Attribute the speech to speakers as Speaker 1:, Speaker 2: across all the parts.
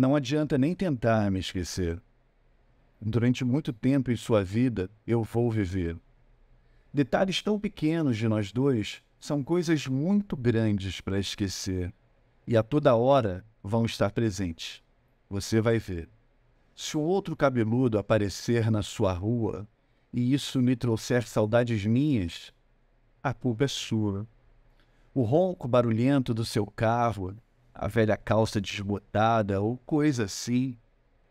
Speaker 1: Não adianta nem tentar me esquecer. Durante muito tempo em sua vida, eu vou viver. Detalhes tão pequenos de nós dois são coisas muito grandes para esquecer e a toda hora vão estar presentes. Você vai ver. Se o outro cabeludo aparecer na sua rua e isso me trouxer saudades minhas, a culpa é sua. O ronco barulhento do seu carro a velha calça desbotada ou coisa assim,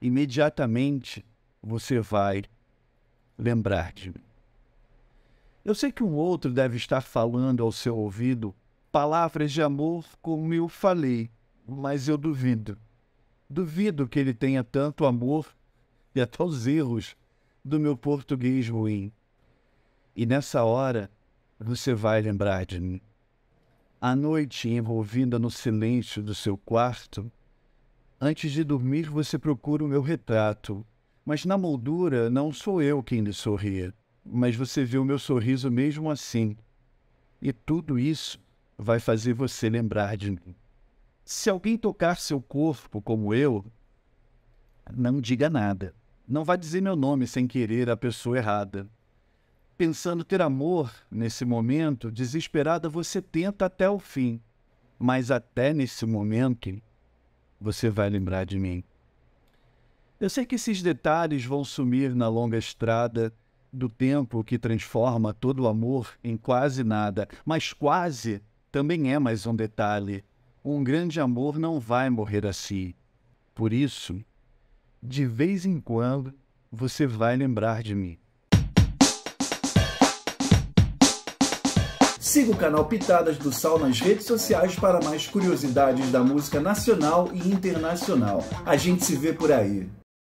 Speaker 1: imediatamente você vai lembrar de mim. Eu sei que um outro deve estar falando ao seu ouvido palavras de amor como eu falei, mas eu duvido. Duvido que ele tenha tanto amor e até os erros do meu português ruim. E nessa hora você vai lembrar de mim. À noite, envolvida no silêncio do seu quarto, antes de dormir você procura o meu retrato, mas na moldura não sou eu quem lhe sorria, mas você vê o meu sorriso mesmo assim. E tudo isso vai fazer você lembrar de mim. Se alguém tocar seu corpo como eu, não diga nada. Não vá dizer meu nome sem querer à pessoa errada pensando ter amor nesse momento, desesperada, você tenta até o fim. Mas até nesse momento, você vai lembrar de mim. Eu sei que esses detalhes vão sumir na longa estrada do tempo que transforma todo o amor em quase nada, mas quase também é mais um detalhe. Um grande amor não vai morrer assim. Por isso, de vez em quando, você vai lembrar de mim. Siga o canal Pitadas do Sal nas redes sociais para mais curiosidades da música nacional e internacional. A gente se vê por aí.